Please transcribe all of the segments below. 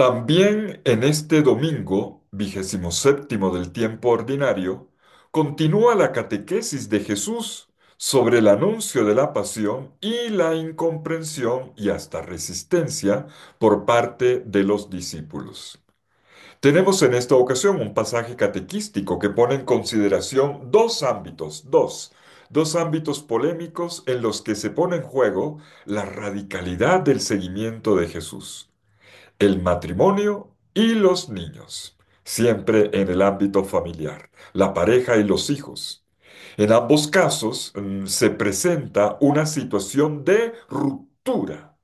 También en este domingo, vigésimo séptimo del tiempo ordinario, continúa la catequesis de Jesús sobre el anuncio de la pasión y la incomprensión y hasta resistencia por parte de los discípulos. Tenemos en esta ocasión un pasaje catequístico que pone en consideración dos ámbitos, dos, dos ámbitos polémicos en los que se pone en juego la radicalidad del seguimiento de Jesús el matrimonio y los niños, siempre en el ámbito familiar, la pareja y los hijos. En ambos casos mm, se presenta una situación de ruptura.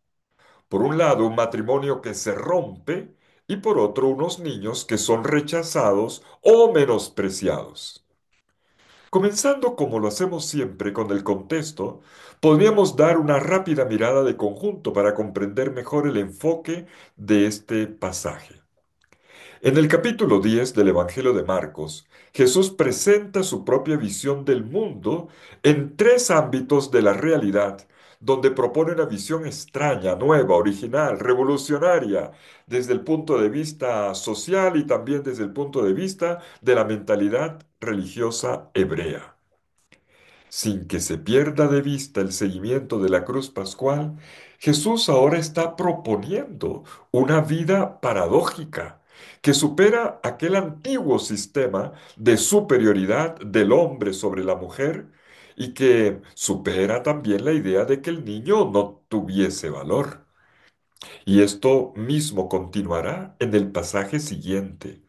Por un lado, un matrimonio que se rompe y por otro, unos niños que son rechazados o menospreciados. Comenzando como lo hacemos siempre con el contexto podríamos dar una rápida mirada de conjunto para comprender mejor el enfoque de este pasaje. En el capítulo 10 del Evangelio de Marcos, Jesús presenta su propia visión del mundo en tres ámbitos de la realidad, donde propone una visión extraña, nueva, original, revolucionaria, desde el punto de vista social y también desde el punto de vista de la mentalidad religiosa hebrea. Sin que se pierda de vista el seguimiento de la cruz pascual, Jesús ahora está proponiendo una vida paradójica que supera aquel antiguo sistema de superioridad del hombre sobre la mujer y que supera también la idea de que el niño no tuviese valor. Y esto mismo continuará en el pasaje siguiente.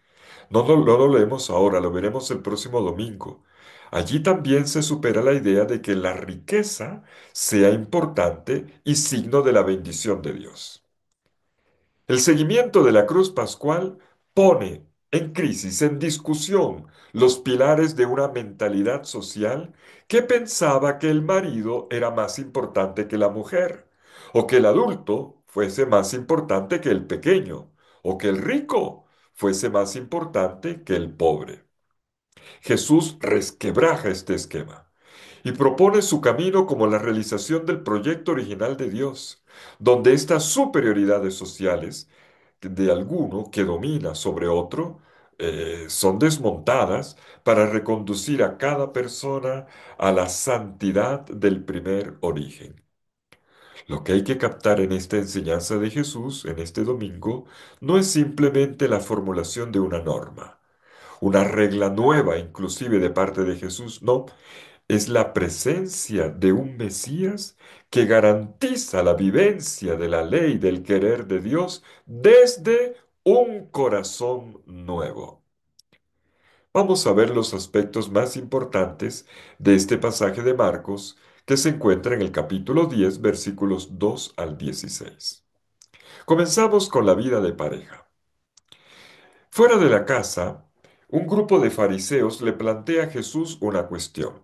No, lo leemos ahora, lo veremos el próximo domingo. Allí también se supera la idea de que la riqueza sea importante y signo de la bendición de Dios. El seguimiento de la cruz pascual pone en crisis, en discusión, los pilares de una mentalidad social que pensaba que el marido era más importante que la mujer, o que el adulto fuese más importante que el pequeño, o que el rico fuese más importante que el pobre. Jesús resquebraja este esquema y propone su camino como la realización del proyecto original de Dios, donde estas superioridades sociales de alguno que domina sobre otro eh, son desmontadas para reconducir a cada persona a la santidad del primer origen. Lo que hay que captar en esta enseñanza de Jesús, en este domingo, no es simplemente la formulación de una norma, una regla nueva inclusive de parte de Jesús, no, es la presencia de un Mesías que garantiza la vivencia de la ley del querer de Dios desde un corazón nuevo. Vamos a ver los aspectos más importantes de este pasaje de Marcos que se encuentra en el capítulo 10, versículos 2 al 16. Comenzamos con la vida de pareja. Fuera de la casa, un grupo de fariseos le plantea a Jesús una cuestión,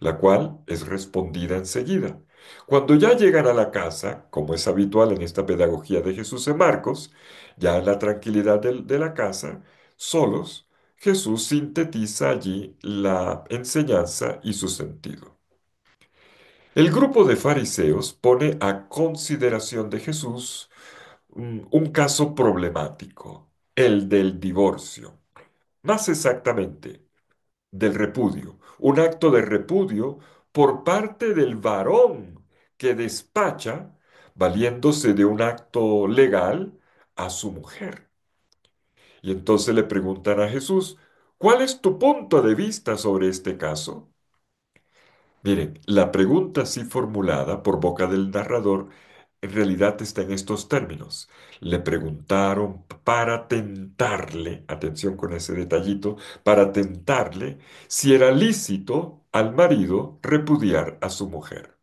la cual es respondida enseguida. Cuando ya llegan a la casa, como es habitual en esta pedagogía de Jesús en Marcos, ya en la tranquilidad de, la casa, solos, Jesús sintetiza allí la enseñanza y su sentido. El grupo de fariseos pone a consideración de Jesús mm, un caso problemático, el del divorcio más exactamente, del repudio, un acto de repudio por parte del varón que despacha, valiéndose de un acto legal, a su mujer. Y entonces le preguntan a Jesús, ¿cuál es tu punto de vista sobre este caso? Miren, la pregunta así formulada por boca del narrador en realidad está en estos términos. Le preguntaron para tentarle, atención con ese detallito, para tentarle si era lícito al marido repudiar a su mujer.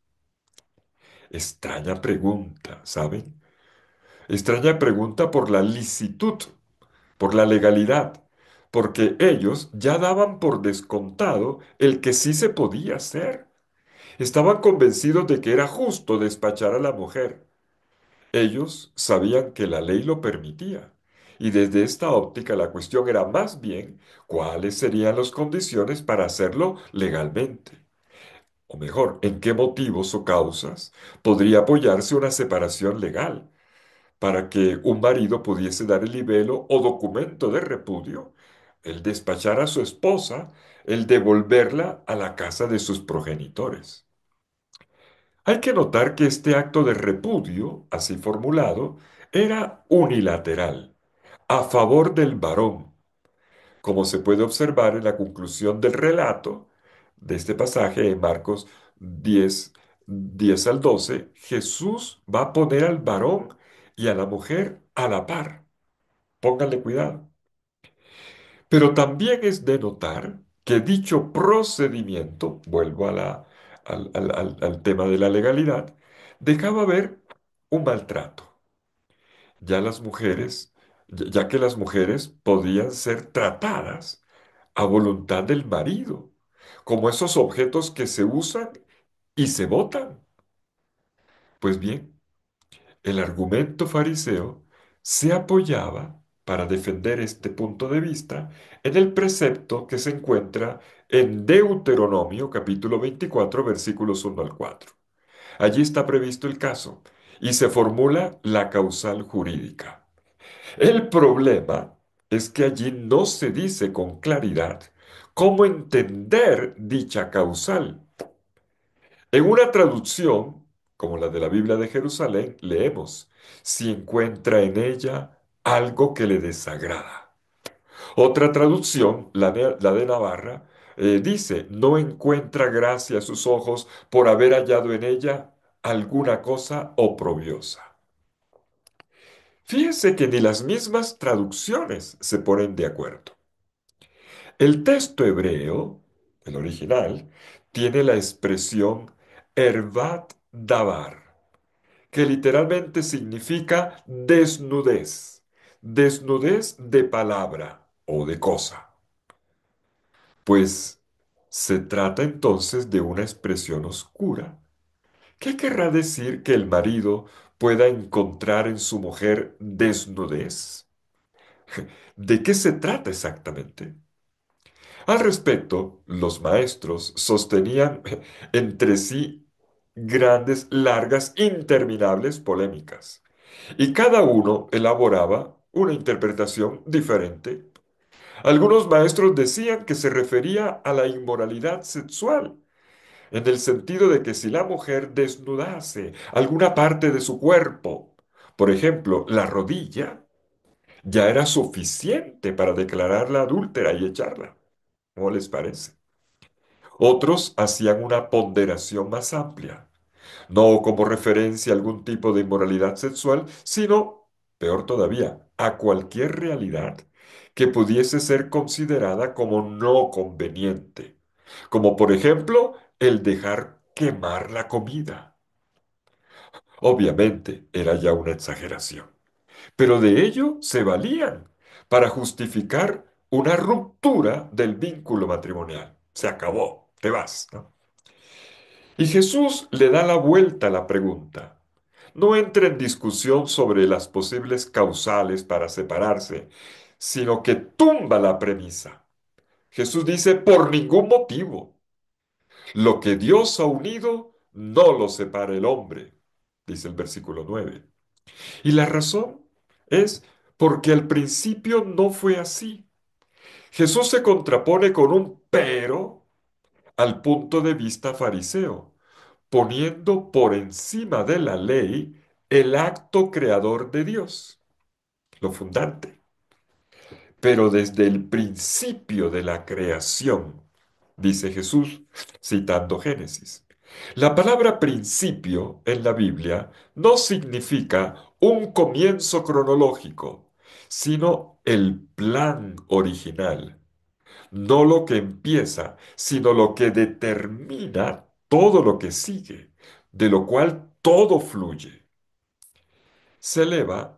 Extraña pregunta, ¿saben? Extraña pregunta por la licitud, por la legalidad, porque ellos ya daban por descontado el que sí se podía hacer estaban convencidos de que era justo despachar a la mujer. Ellos sabían que la ley lo permitía, y desde esta óptica la cuestión era más bien cuáles serían las condiciones para hacerlo legalmente. O mejor, en qué motivos o causas podría apoyarse una separación legal para que un marido pudiese dar el libelo o documento de repudio, el despachar a su esposa, el devolverla a la casa de sus progenitores. Hay que notar que este acto de repudio, así formulado, era unilateral, a favor del varón, como se puede observar en la conclusión del relato de este pasaje en Marcos 10, 10 al 12, Jesús va a poner al varón y a la mujer a la par. Pónganle cuidado. Pero también es de notar que dicho procedimiento, vuelvo a la al, tema de la legalidad, dejaba ver un maltrato. Ya las mujeres, ya que las mujeres podían ser tratadas a voluntad del marido, como esos objetos que se usan y se botan. Pues bien, el argumento fariseo se apoyaba para defender este punto de vista en el precepto que se encuentra en Deuteronomio capítulo 24 versículos 1 al 4. Allí está previsto el caso y se formula la causal jurídica. El problema es que allí no se dice con claridad cómo entender dicha causal. En una traducción, como la de la Biblia de Jerusalén, leemos, si encuentra en ella algo que le desagrada. Otra traducción, la de, la de Navarra, eh, dice, no encuentra gracia a sus ojos por haber hallado en ella alguna cosa oprobiosa. Fíjense que ni las mismas traducciones se ponen de acuerdo. El texto hebreo, el original, tiene la expresión ervat davar, que literalmente significa desnudez, desnudez de palabra o de cosa. Pues se trata entonces de una expresión oscura. ¿Qué querrá decir que el marido pueda encontrar en su mujer desnudez? ¿De qué se trata exactamente? Al respecto, los maestros sostenían entre sí grandes, largas, interminables polémicas, y cada uno elaboraba una interpretación diferente algunos maestros decían que se refería a la inmoralidad sexual, en el sentido de que si la mujer desnudase alguna parte de su cuerpo, por ejemplo, la rodilla, ya era suficiente para declararla adúltera y echarla. ¿Cómo les parece? Otros hacían una ponderación más amplia, no como referencia a algún tipo de inmoralidad sexual, sino, peor todavía, a cualquier realidad que pudiese ser considerada como no conveniente, como por ejemplo el dejar quemar la comida. Obviamente era ya una exageración, pero de ello se valían para justificar una ruptura del vínculo matrimonial. Se acabó, te vas. Y Jesús le da la vuelta a la pregunta. No entra en discusión sobre las posibles causales para separarse, sino que tumba la premisa. Jesús dice, por ningún motivo. Lo que Dios ha unido, no lo separa el hombre, dice el versículo 9. Y la razón es porque al principio no fue así. Jesús se contrapone con un pero al punto de vista fariseo, poniendo por encima de la ley el acto creador de Dios, lo fundante pero desde el principio de la creación, dice Jesús citando Génesis. La palabra principio en la Biblia no significa un comienzo cronológico, sino el plan original. No lo que empieza, sino lo que determina todo lo que sigue, de lo cual todo fluye. Se eleva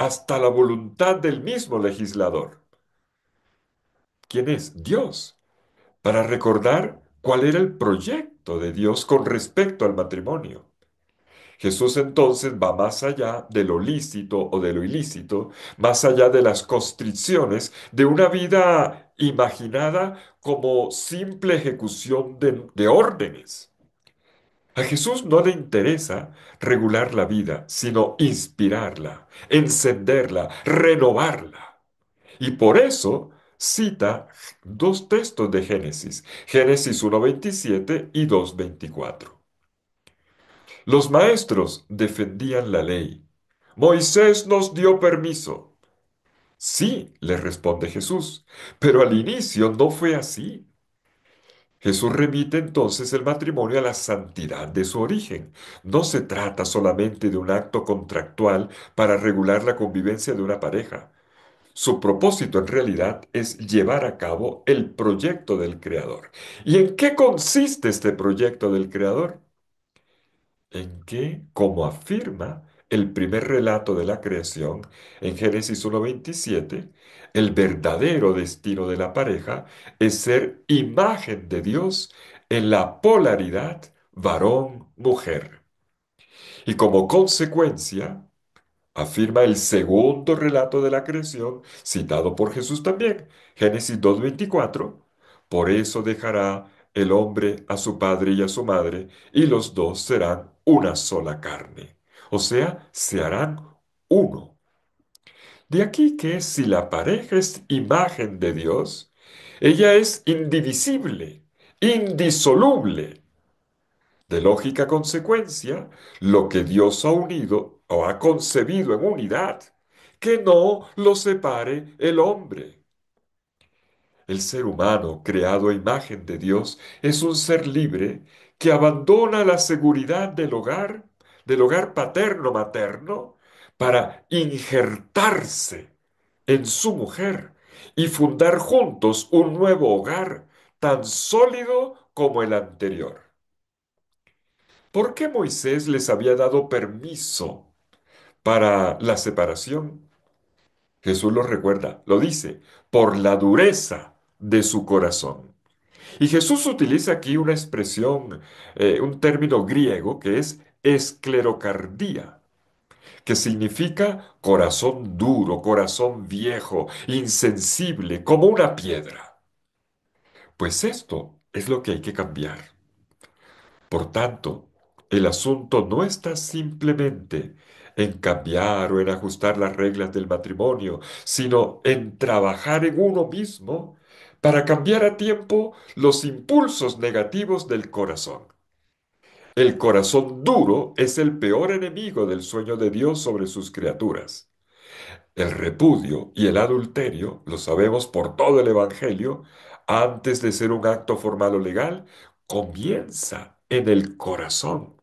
hasta la voluntad del mismo legislador. ¿Quién es? Dios. Para recordar cuál era el proyecto de Dios con respecto al matrimonio. Jesús entonces va más allá de lo lícito o de lo ilícito, más allá de las constricciones de una vida imaginada como simple ejecución de, órdenes a Jesús no le interesa regular la vida, sino inspirarla, encenderla, renovarla. Y por eso cita dos textos de Génesis, Génesis 1.27 y 2.24. Los maestros defendían la ley. Moisés nos dio permiso. Sí, le responde Jesús, pero al inicio no fue así. Jesús remite entonces el matrimonio a la santidad de su origen. No se trata solamente de un acto contractual para regular la convivencia de una pareja. Su propósito en realidad es llevar a cabo el proyecto del Creador. ¿Y en qué consiste este proyecto del Creador? En que, como afirma el primer relato de la creación en Génesis 1.27, el verdadero destino de la pareja es ser imagen de Dios en la polaridad varón-mujer. Y como consecuencia, afirma el segundo relato de la creación, citado por Jesús también, Génesis 2.24, por eso dejará el hombre a su padre y a su madre, y los dos serán una sola carne. O sea, se harán uno. De aquí que si la pareja es imagen de Dios, ella es indivisible, indisoluble. De lógica consecuencia, lo que Dios ha unido o ha concebido en unidad, que no lo separe el hombre. El ser humano, creado a imagen de Dios, es un ser libre que abandona la seguridad del hogar, del hogar paterno-materno, para injertarse en su mujer y fundar juntos un nuevo hogar tan sólido como el anterior. ¿Por qué Moisés les había dado permiso para la separación? Jesús lo recuerda, lo dice, por la dureza de su corazón. Y Jesús utiliza aquí una expresión, eh, un término griego que es esclerocardía que significa corazón duro, corazón viejo, insensible, como una piedra. Pues esto es lo que hay que cambiar. Por tanto, el asunto no está simplemente en cambiar o en ajustar las reglas del matrimonio, sino en trabajar en uno mismo para cambiar a tiempo los impulsos negativos del corazón. El corazón duro es el peor enemigo del sueño de Dios sobre sus criaturas. El repudio y el adulterio, lo sabemos por todo el Evangelio, antes de ser un acto formal o legal, comienza en el corazón.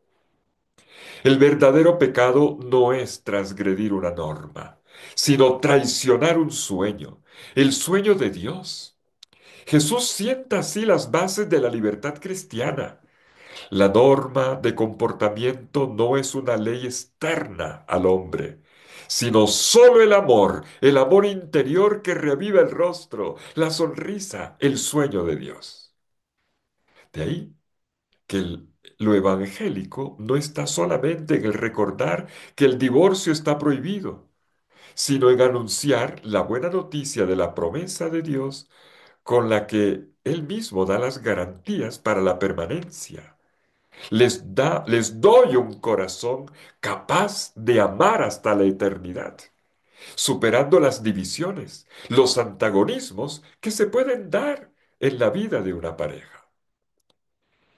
El verdadero pecado no es transgredir una norma, sino traicionar un sueño, el sueño de Dios. Jesús sienta así las bases de la libertad cristiana. La norma de comportamiento no es una ley externa al hombre, sino solo el amor, el amor interior que reviva el rostro, la sonrisa, el sueño de Dios. De ahí que lo evangélico no está solamente en el recordar que el divorcio está prohibido, sino en anunciar la buena noticia de la promesa de Dios con la que Él mismo da las garantías para la permanencia. Les, da, les doy un corazón capaz de amar hasta la eternidad, superando las divisiones, los antagonismos que se pueden dar en la vida de una pareja.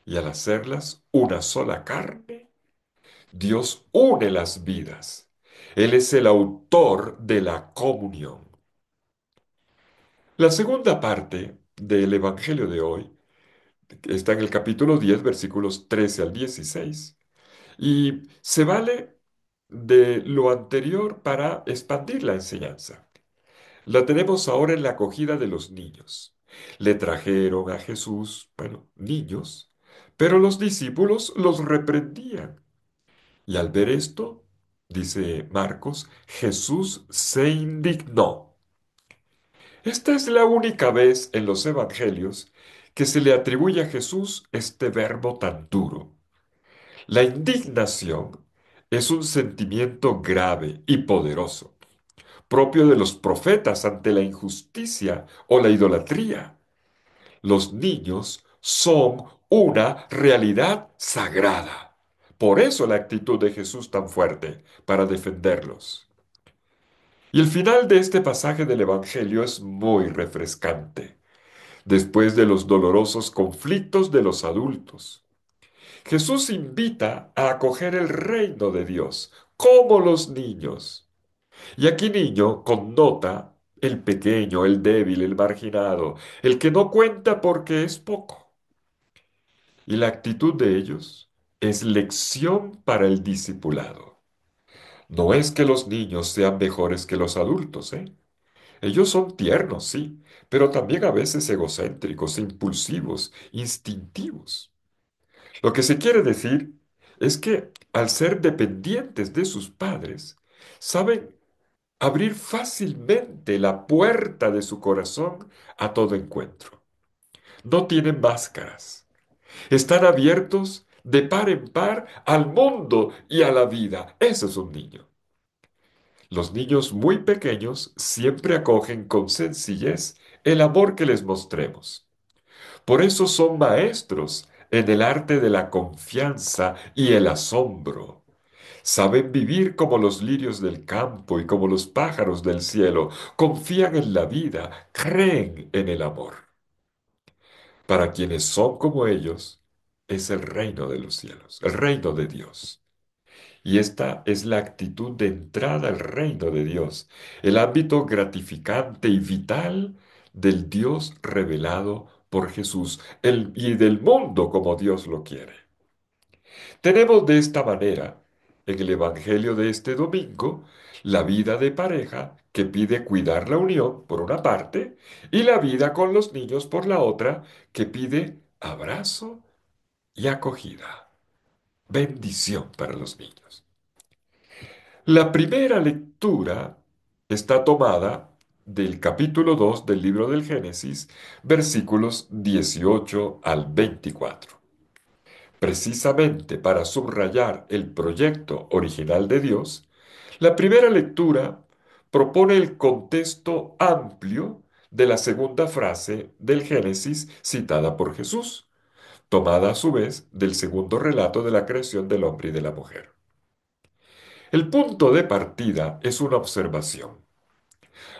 Y al hacerlas una sola carne, Dios une las vidas. Él es el autor de la comunión. La segunda parte del Evangelio de hoy Está en el capítulo 10, versículos 13 al 16. Y se vale de lo anterior para expandir la enseñanza. La tenemos ahora en la acogida de los niños. Le trajeron a Jesús, bueno, niños, pero los discípulos los reprendían. Y al ver esto, dice Marcos, Jesús se indignó. Esta es la única vez en los Evangelios que se le atribuye a Jesús este verbo tan duro. La indignación es un sentimiento grave y poderoso, propio de los profetas ante la injusticia o la idolatría. Los niños son una realidad sagrada. Por eso la actitud de Jesús tan fuerte para defenderlos. Y el final de este pasaje del Evangelio es muy refrescante después de los dolorosos conflictos de los adultos. Jesús invita a acoger el reino de Dios, como los niños. Y aquí niño connota el pequeño, el débil, el marginado, el que no cuenta porque es poco. Y la actitud de ellos es lección para el discipulado. No es que los niños sean mejores que los adultos, ¿eh? Ellos son tiernos, sí, pero también a veces egocéntricos, impulsivos, instintivos. Lo que se quiere decir es que al ser dependientes de sus padres, saben abrir fácilmente la puerta de su corazón a todo encuentro. No tienen máscaras. Están abiertos de par en par al mundo y a la vida. Eso es un niño. Los niños muy pequeños siempre acogen con sencillez el amor que les mostremos. Por eso son maestros en el arte de la confianza y el asombro. Saben vivir como los lirios del campo y como los pájaros del cielo. Confían en la vida, creen en el amor. Para quienes son como ellos, es el reino de los cielos, el reino de Dios. Y esta es la actitud de entrada al reino de Dios, el ámbito gratificante y vital del Dios revelado por Jesús y del mundo como Dios lo quiere. Tenemos de esta manera, en el Evangelio de este domingo, la vida de pareja que pide cuidar la unión por una parte y la vida con los niños por la otra que pide abrazo y acogida. Bendición para los niños. La primera lectura está tomada del capítulo 2 del libro del Génesis, versículos 18 al 24. Precisamente para subrayar el proyecto original de Dios, la primera lectura propone el contexto amplio de la segunda frase del Génesis citada por Jesús, tomada a su vez del segundo relato de la creación del hombre y de la mujer. El punto de partida es una observación.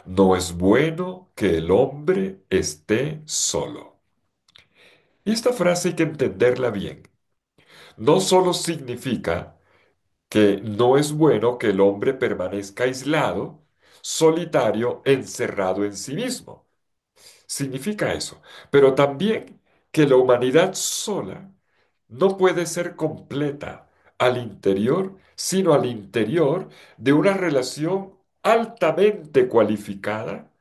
No es bueno que el hombre esté solo. Y esta frase hay que entenderla bien. No solo significa que no es bueno que el hombre permanezca aislado, solitario, encerrado en sí mismo. Significa eso. Pero también que la humanidad sola no puede ser completa al interior, sino al interior de una relación altamente cualificada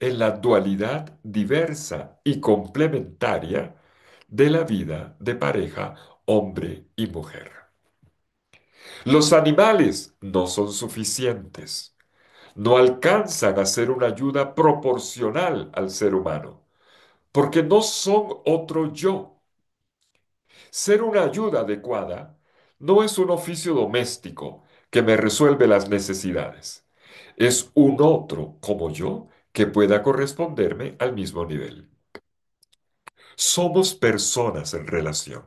en la dualidad diversa y complementaria de la vida de pareja hombre y mujer. Los animales no son suficientes, no alcanzan a ser una ayuda proporcional al ser humano, porque no son otro yo. Ser una ayuda adecuada no es un oficio doméstico que me resuelve las necesidades es un otro como yo que pueda corresponderme al mismo nivel. Somos personas en relación,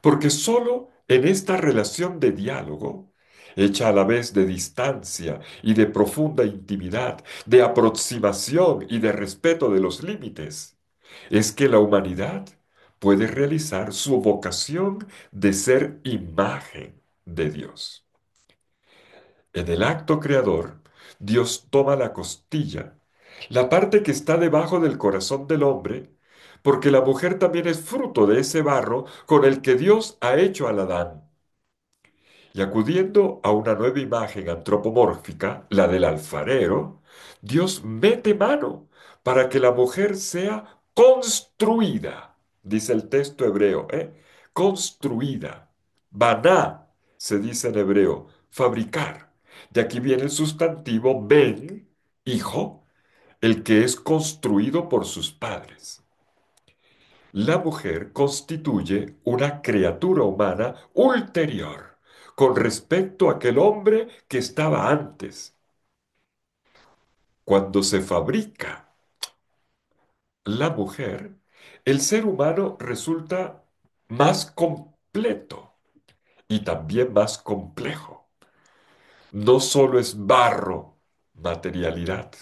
porque solo en esta relación de diálogo, hecha a la vez de distancia y de profunda intimidad, de aproximación y de respeto de los límites, es que la humanidad puede realizar su vocación de ser imagen de Dios. En el acto creador, Dios toma la costilla, la parte que está debajo del corazón del hombre, porque la mujer también es fruto de ese barro con el que Dios ha hecho al Adán. Y acudiendo a una nueva imagen antropomórfica, la del alfarero, Dios mete mano para que la mujer sea construida, dice el texto hebreo, ¿eh? construida. Baná se dice en hebreo, fabricar. De aquí viene el sustantivo ben, hijo, el que es construido por sus padres. La mujer constituye una criatura humana ulterior con respecto a aquel hombre que estaba antes. Cuando se fabrica la mujer, el ser humano resulta más completo y también más complejo no solo es barro, materialidad.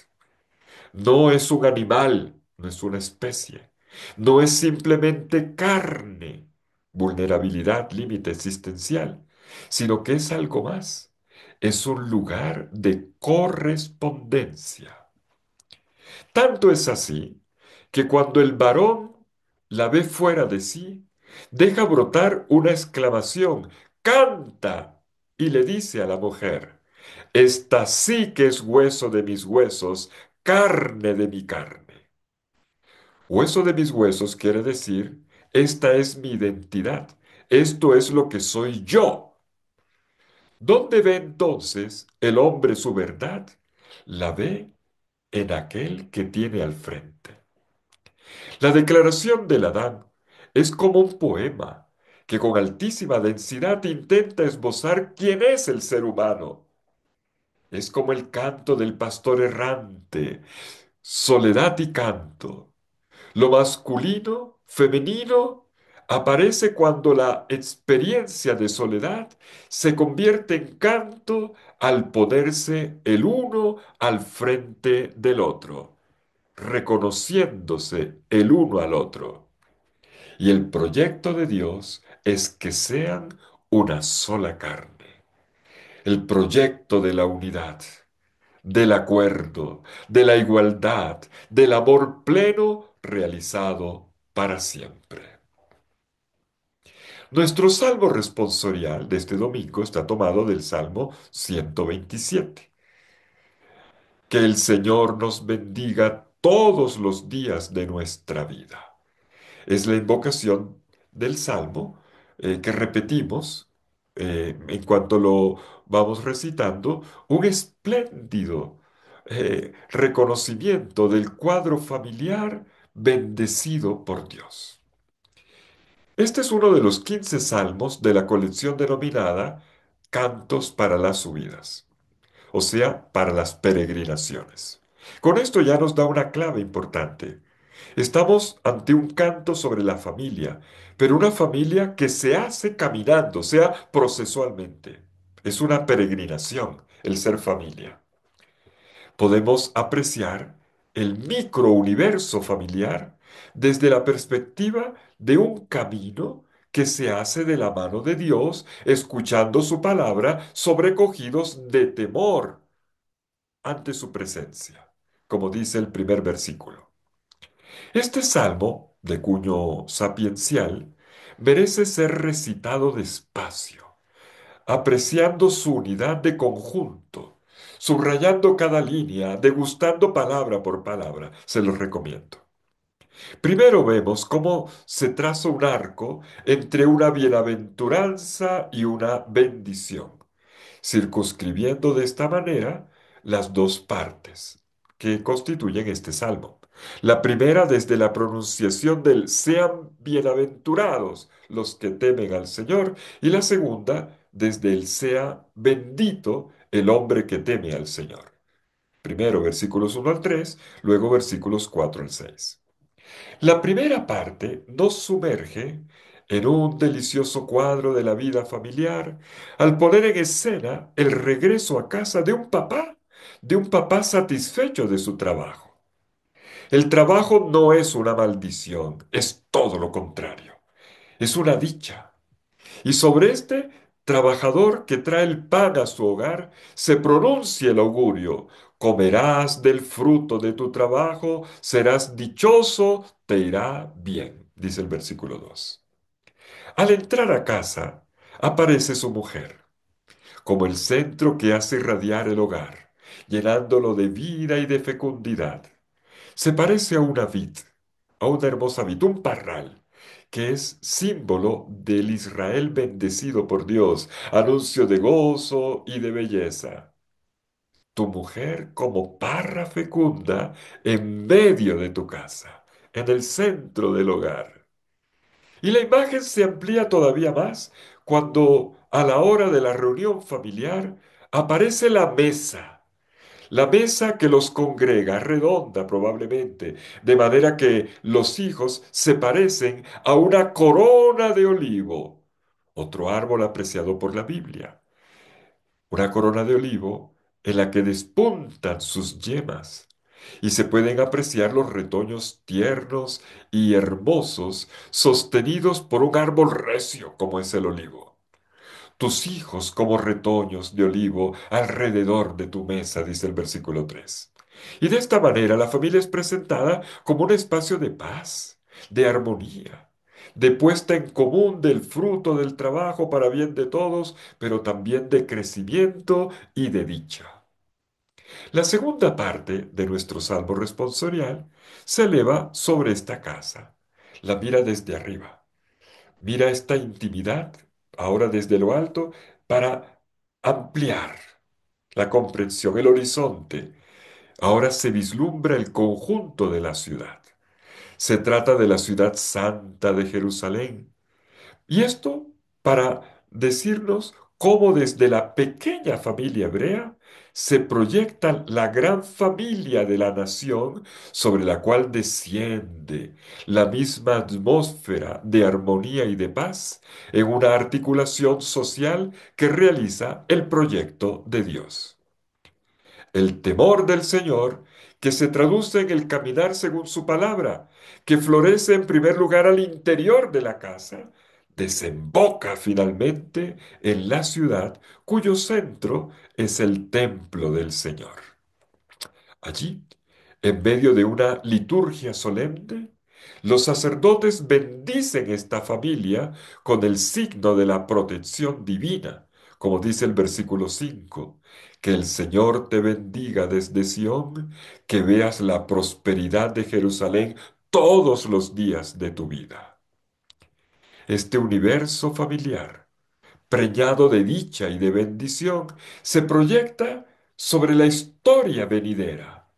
No es un animal, no es una especie. No es simplemente carne, vulnerabilidad, límite existencial, sino que es algo más. Es un lugar de correspondencia. Tanto es así que cuando el varón la ve fuera de sí, deja brotar una exclamación, canta y le dice a la mujer, esta sí que es hueso de mis huesos, carne de mi carne. Hueso de mis huesos quiere decir, esta es mi identidad, esto es lo que soy yo. ¿Dónde ve entonces el hombre su verdad? La ve en aquel que tiene al frente. La declaración del Adán es como un poema que con altísima densidad intenta esbozar quién es el ser humano. Es como el canto del pastor errante, soledad y canto. Lo masculino, femenino, aparece cuando la experiencia de soledad se convierte en canto al ponerse el uno al frente del otro, reconociéndose el uno al otro. Y el proyecto de Dios es que sean una sola carne el proyecto de la unidad, del acuerdo, de la igualdad, del amor pleno realizado para siempre. Nuestro salmo responsorial de este domingo está tomado del Salmo 127. Que el Señor nos bendiga todos los días de nuestra vida. Es la invocación del Salmo eh, que repetimos eh, en cuanto lo vamos recitando, un espléndido eh, reconocimiento del cuadro familiar bendecido por Dios. Este es uno de los 15 salmos de la colección denominada Cantos para las Subidas, o sea, para las peregrinaciones. Con esto ya nos da una clave importante. Estamos ante un canto sobre la familia, pero una familia que se hace caminando, o sea, procesualmente. Es una peregrinación el ser familia. Podemos apreciar el microuniverso familiar desde la perspectiva de un camino que se hace de la mano de Dios, escuchando su palabra, sobrecogidos de temor ante su presencia, como dice el primer versículo. Este salmo, de cuño sapiencial, merece ser recitado despacio, apreciando su unidad de conjunto, subrayando cada línea, degustando palabra por palabra. Se los recomiendo. Primero vemos cómo se traza un arco entre una bienaventuranza y una bendición, circunscribiendo de esta manera las dos partes que constituyen este salmo. La primera desde la pronunciación del sean bienaventurados los que temen al Señor y la segunda desde el sea bendito el hombre que teme al Señor. Primero versículos 1 al 3, luego versículos 4 al 6. La primera parte nos sumerge en un delicioso cuadro de la vida familiar al poner en escena el regreso a casa de un papá, de un papá satisfecho de su trabajo. El trabajo no es una maldición, es todo lo contrario, es una dicha. Y sobre este trabajador que trae el pan a su hogar, se pronuncia el augurio, comerás del fruto de tu trabajo, serás dichoso, te irá bien, dice el versículo 2. Al entrar a casa, aparece su mujer, como el centro que hace irradiar el hogar, llenándolo de vida y de fecundidad. Se parece a una vid, a una hermosa vid, un parral, que es símbolo del Israel bendecido por Dios, anuncio de gozo y de belleza. Tu mujer como parra fecunda en medio de tu casa, en el centro del hogar. Y la imagen se amplía todavía más cuando a la hora de la reunión familiar aparece la mesa la mesa que los congrega, redonda probablemente, de manera que los hijos se parecen a una corona de olivo, otro árbol apreciado por la Biblia. Una corona de olivo en la que despuntan sus yemas y se pueden apreciar los retoños tiernos y hermosos sostenidos por un árbol recio como es el olivo tus hijos como retoños de olivo alrededor de tu mesa, dice el versículo 3. Y de esta manera la familia es presentada como un espacio de paz, de armonía, de puesta en común del fruto del trabajo para bien de todos, pero también de crecimiento y de dicha. La segunda parte de nuestro salmo responsorial se eleva sobre esta casa, la mira desde arriba. Mira esta intimidad ahora desde lo alto, para ampliar la comprensión, el horizonte. Ahora se vislumbra el conjunto de la ciudad. Se trata de la ciudad santa de Jerusalén. Y esto para decirnos cómo desde la pequeña familia hebrea se proyecta la gran familia de la nación sobre la cual desciende la misma atmósfera de armonía y de paz en una articulación social que realiza el proyecto de Dios. El temor del Señor que se traduce en el caminar según su palabra, que florece en primer lugar al interior de la casa, desemboca finalmente en la ciudad cuyo centro es el templo del Señor. Allí, en medio de una liturgia solemne, los sacerdotes bendicen esta familia con el signo de la protección divina, como dice el versículo 5, que el Señor te bendiga desde Sión, que veas la prosperidad de Jerusalén todos los días de tu vida. Este universo familiar, preñado de dicha y de bendición, se proyecta sobre la historia venidera.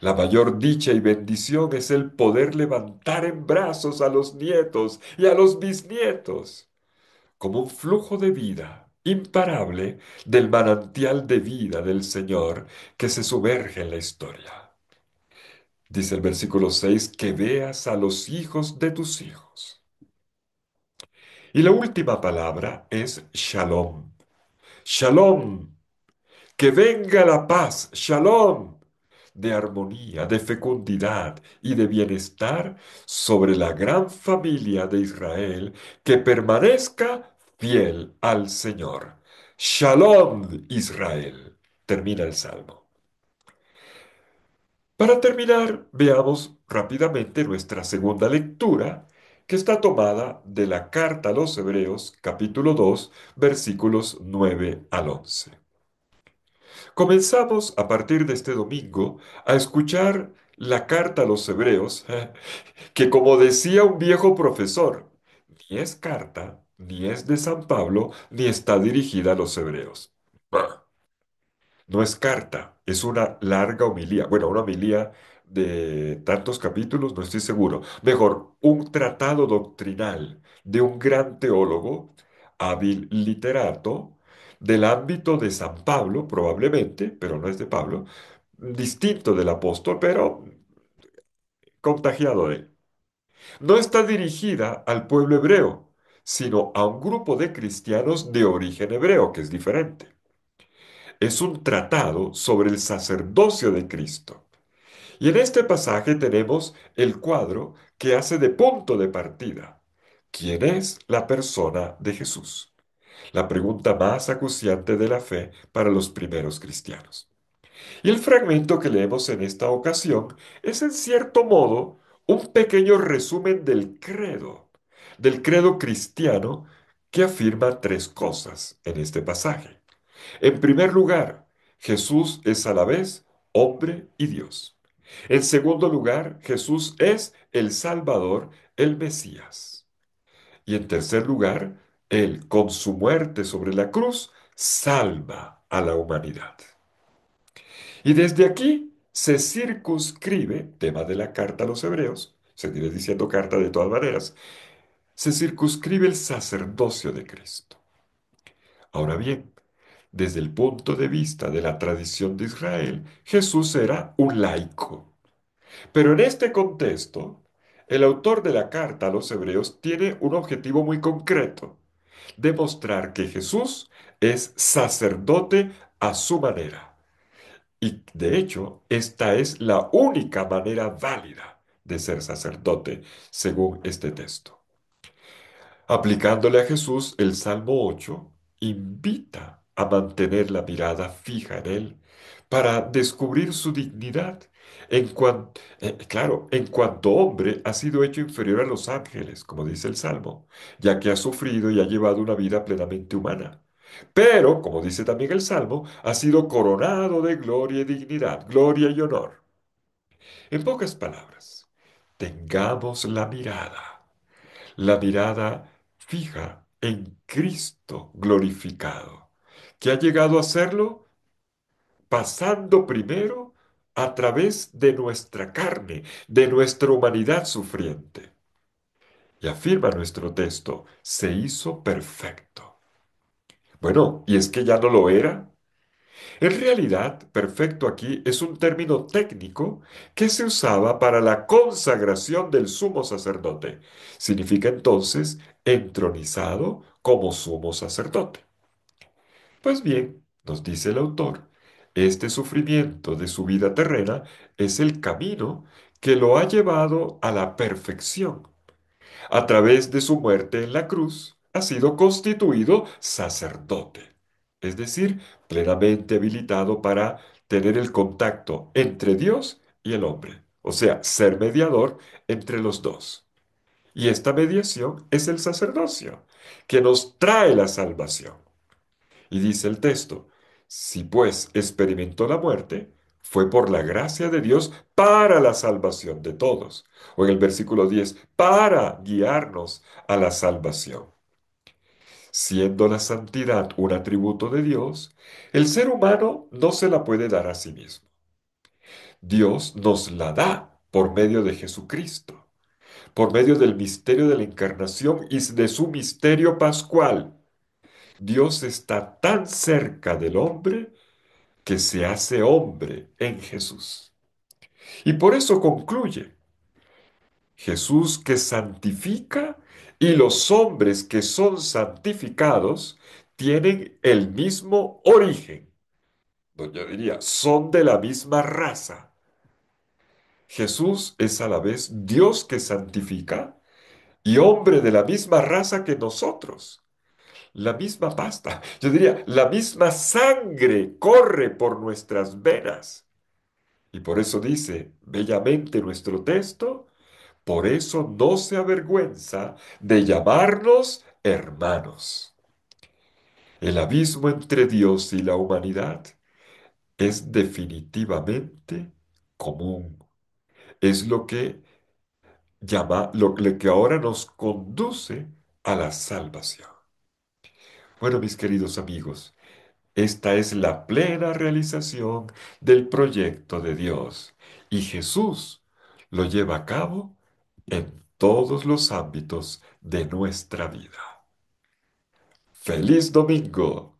La mayor dicha y bendición es el poder levantar en brazos a los nietos y a los bisnietos como un flujo de vida imparable del manantial de vida del Señor que se sumerge en la historia. Dice el versículo 6, que veas a los hijos de tus hijos. Y la última palabra es shalom. Shalom. Que venga la paz. Shalom de armonía, de fecundidad y de bienestar sobre la gran familia de Israel que permanezca fiel al Señor. Shalom Israel, termina el Salmo. Para terminar, veamos rápidamente nuestra segunda lectura que está tomada de la carta a los Hebreos capítulo 2 versículos 9 al 11. Comenzamos a partir de este domingo a escuchar la carta a los Hebreos, que como decía un viejo profesor, ni es carta, ni es de San Pablo, ni está dirigida a los Hebreos. No es carta, es una larga homilía, bueno, una homilía de tantos capítulos, no estoy seguro. Mejor, un tratado doctrinal de un gran teólogo, hábil literato, del ámbito de San Pablo, probablemente, pero no es de Pablo, distinto del apóstol, pero contagiado de él. No está dirigida al pueblo hebreo, sino a un grupo de cristianos de origen hebreo, que es diferente. Es un tratado sobre el sacerdocio de Cristo y en este pasaje tenemos el cuadro que hace de punto de partida. ¿Quién es la persona de Jesús? La pregunta más acuciante de la fe para los primeros cristianos. Y el fragmento que leemos en esta ocasión es en cierto modo un pequeño resumen del credo, del credo cristiano que afirma tres cosas en este pasaje. En primer lugar, Jesús es a la vez hombre y Dios. En segundo lugar, Jesús es el Salvador, el Mesías. Y en tercer lugar, Él con su muerte sobre la cruz salva a la humanidad. Y desde aquí se circunscribe, tema de la carta a los hebreos, seguiré diciendo carta de todas maneras, se circunscribe el sacerdocio de Cristo. Ahora bien, desde el punto de vista de la tradición de Israel, Jesús era un laico. Pero en este contexto, el autor de la carta a los hebreos tiene un objetivo muy concreto, demostrar que Jesús es sacerdote a su manera. Y de hecho, esta es la única manera válida de ser sacerdote, según este texto. Aplicándole a Jesús, el Salmo 8 invita a mantener la mirada fija en él para descubrir su dignidad. En eh, claro, en cuanto hombre ha sido hecho inferior a los ángeles, como dice el Salmo, ya que ha sufrido y ha llevado una vida plenamente humana. Pero, como dice también el Salmo, ha sido coronado de gloria y dignidad, gloria y honor. En pocas palabras, tengamos la mirada, la mirada fija en Cristo glorificado que ha llegado a hacerlo pasando primero a través de nuestra carne, de nuestra humanidad sufriente. Y afirma nuestro texto, se hizo perfecto. Bueno, ¿y es que ya no lo era? En realidad, perfecto aquí es un término técnico que se usaba para la consagración del sumo sacerdote. Significa entonces entronizado como sumo sacerdote. Pues bien, nos dice el autor, este sufrimiento de su vida terrena es el camino que lo ha llevado a la perfección. A través de su muerte en la cruz, ha sido constituido sacerdote, es decir, plenamente habilitado para tener el contacto entre Dios y el hombre, o sea, ser mediador entre los dos. Y esta mediación es el sacerdocio, que nos trae la salvación. Y dice el texto, si pues experimentó la muerte, fue por la gracia de Dios para la salvación de todos. O en el versículo 10, para guiarnos a la salvación. Siendo la santidad un atributo de Dios, el ser humano no se la puede dar a sí mismo. Dios nos la da por medio de Jesucristo, por medio del misterio de la encarnación y de su misterio pascual. Dios está tan cerca del hombre que se hace hombre en Jesús. Y por eso concluye, Jesús que santifica y los hombres que son santificados tienen el mismo origen. Doña diría, son de la misma raza. Jesús es a la vez Dios que santifica y hombre de la misma raza que nosotros la misma pasta, yo diría, la misma sangre corre por nuestras venas. Y por eso dice bellamente nuestro texto, por eso no se avergüenza de llamarnos hermanos. El abismo entre Dios y la humanidad es definitivamente común. Es lo que llama, lo, que ahora nos conduce a la salvación. Bueno, mis queridos amigos, esta es la plena realización del proyecto de Dios y Jesús lo lleva a cabo en todos los ámbitos de nuestra vida. ¡Feliz domingo!